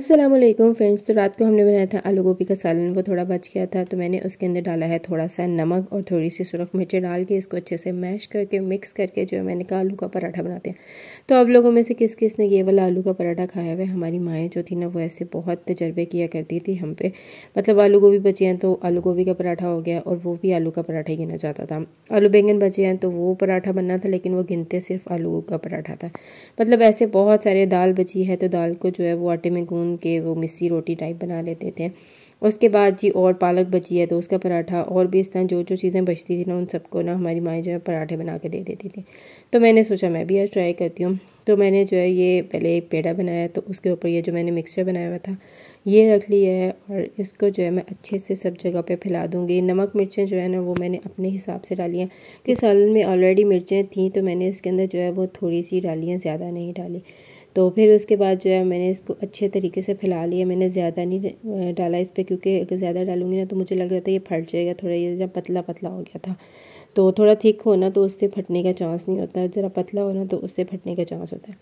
Aslam friends तो रात को हमने बनाया था आलू गोभी का सालन वो थोड़ा बच गया था तो मैंने उसके अंदर डाला है थोड़ा सा नमक और थोड़ी सी सुरख मिर्ची डाल के इसको अच्छे से मैश करके मिक्स करके जो है मैंने कहा आलू का पराठा बनाते हैं तो आप लोगों में से किस किस ने ये वाला आलू का पराठा खाया हुआ है हमारी माएँ जो थी ना वो ऐसे बहुत तजर्बे किया करती थी हम पे मतलब आलू गोभी बचे हैं तो आलू गोभी का पराठा हो गया और वो भी आलू का पराठा ही गिना जाता था आलू बैंगन बचे हैं तो वो पराठा बनना था लेकिन वो गिनते सिर्फ आलू का पराठा था मतलब ऐसे बहुत सारे दाल बची है तो दाल को जो है वो आटे में गूँ के वो मिस्सी रोटी टाइप बना लेते थे उसके बाद जी और पालक बची है तो उसका पराठा और भी इस तरह जो जो चीज़ें बचती थी ना उन सबको ना हमारी माएँ जो है पराठे बना के दे देती थी तो मैंने सोचा मैं भी आज ट्राई करती हूँ तो मैंने जो है ये पहले एक पेड़ा बनाया तो उसके ऊपर ये जो मैंने मिक्सचर बनाया हुआ था ये रख लिया है और इसको जो है मैं अच्छे से सब जगह पे फैला दूँगी नमक मिर्चें जो है ना वो मैंने अपने हिसाब से डाली हैं कि सालन में ऑलरेडी मिर्चें थी तो मैंने इसके अंदर जो है वो थोड़ी सी डाली हैं ज़्यादा नहीं डाली तो फिर उसके बाद जो है मैंने इसको अच्छे तरीके से फैला लिया मैंने ज़्यादा नहीं डाला इस पर क्योंकि अगर ज़्यादा डालूंगी ना तो मुझे लग रहा था ये फट जाएगा थोड़ा ये ज़रा पतला पतला हो गया था तो थोड़ा थिक होना तो उससे फटने का चांस नहीं होता है ज़रा पतला होना तो उससे फटने का चांस होता है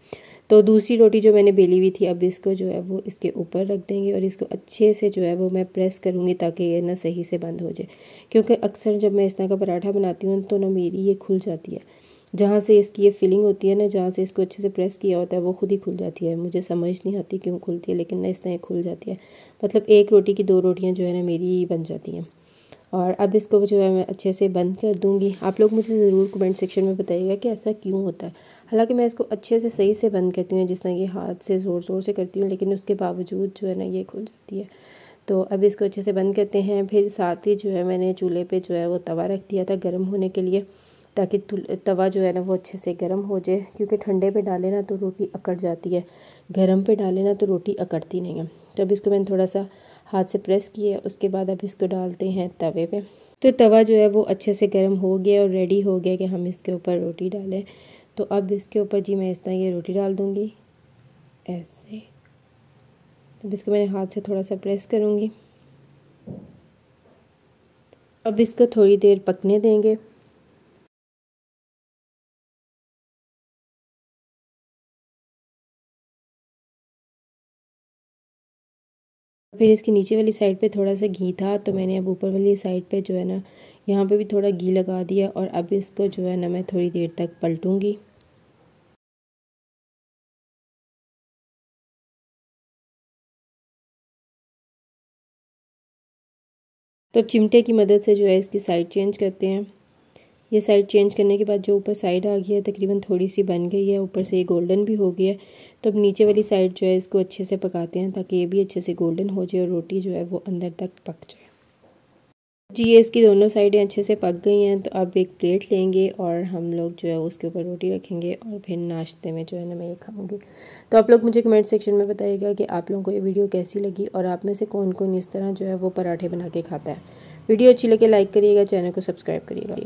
तो दूसरी रोटी जो मैंने बेली हुई थी अब इसको जो है वो इसके ऊपर रख देंगे और इसको अच्छे से जो है वो मैं प्रेस करूँगी ताकि ये ना सही से बंद हो जाए क्योंकि अक्सर जब मैं इस तरह का पराठा बनाती हूँ तो ना मेरी ये खुल जाती है जहाँ से इसकी ये फीलिंग होती है ना जहाँ से इसको अच्छे से प्रेस किया होता है वो खुद ही खुल जाती है मुझे समझ नहीं आती क्यों खुलती है लेकिन ना इस तरह खुल जाती है मतलब एक रोटी की दो रोटियाँ जो है ना मेरी बन जाती हैं और अब इसको जो है मैं अच्छे से बंद कर दूँगी आप लोग मुझे ज़रूर कमेंट सेक्शन में बताइएगा कि ऐसा क्यों होता है हालांकि मैं इसको अच्छे से सही से बंद करती हूँ जिस तरह ये हाथ से ज़ोर ज़ोर से करती हूँ लेकिन उसके बावजूद जो है ना ये खुल जाती है तो अब इसको अच्छे से बंद करते हैं फिर साथ ही जो है मैंने चूल्हे पे जो है वो तवा रख दिया था गर्म होने के लिए ताकि तवा जो है ना वो अच्छे से गर्म हो जाए क्योंकि ठंडे पे डाले ना तो रोटी अकड़ जाती है गर्म पे डाले ना तो रोटी अकड़ती नहीं है तो अब इसको मैंने थोड़ा सा हाथ से प्रेस किया उसके बाद अब इसको डालते हैं तवे पे तो तवा जो है वो अच्छे से गर्म हो गया और रेडी हो गया कि हम इसके ऊपर रोटी डालें तो अब इसके ऊपर जी मैं इस तरह ये रोटी डाल दूँगी ऐसे अब इसको मैंने हाथ से थोड़ा सा प्रेस करूँगी अब इसको थोड़ी देर पकने देंगे फिर इसके नीचे वाली साइड पे थोड़ा सा घी था तो मैंने अब ऊपर वाली साइड पे जो है ना यहाँ पे भी थोड़ा घी लगा दिया और अब इसको जो है ना मैं थोड़ी देर तक पलटूंगी तो अब चिमटे की मदद से जो है इसकी साइड चेंज करते हैं ये साइड चेंज करने के बाद जो ऊपर साइड आ गया है तकरीबन थोड़ी सी बन गई है ऊपर से ये गोल्डन भी हो गया है तो अब नीचे वाली साइड जो है इसको अच्छे से पकाते हैं ताकि ये भी अच्छे से गोल्डन हो जाए और रोटी जो है वो अंदर तक पक जाए जी ये इसकी दोनों साइडें अच्छे से पक गई हैं तो अब एक प्लेट लेंगे और हम लोग जो है उसके ऊपर रोटी रखेंगे और फिर नाश्ते में जो है ना मैं ये खाऊंगी तो आप लोग मुझे कमेंट सेक्शन में बताइएगा कि आप लोगों को ये वीडियो कैसी लगी और आप में से कौन कौन इस तरह जो है वो पराठे बना के खाता है वीडियो अच्छी लगे लाइक करिएगा चैनल को सब्सक्राइब करिएगा